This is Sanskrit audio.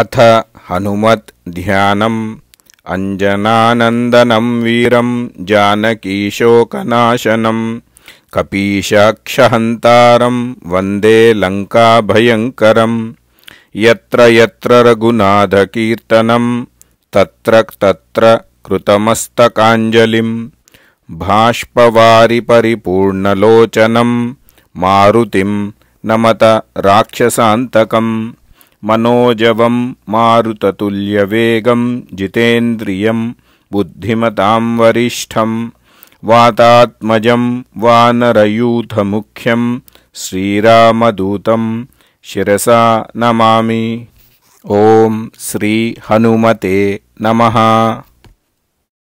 अथ हनुमत् ध्यानम् अञ्जनानन्दनं वीरं जानकीशोकनाशनं कपीशाक्षहन्तारं वन्दे लङ्काभयङ्करं यत्र यत्र रघुनाथकीर्तनं तत्र तत्र कृतमस्तकाञ्जलिं भाष्पवारिपरिपूर्णलोचनं मारुतिं नमत राक्षसान्तकम् मनोजवं मारुततुल्यवेगं जितेन्द्रियं बुद्धिमतां वरिष्ठं वातात्मजं वानरयूथमुख्यं श्रीरामदूतं शिरसा नमामि ॐ श्रीहनुमते नमः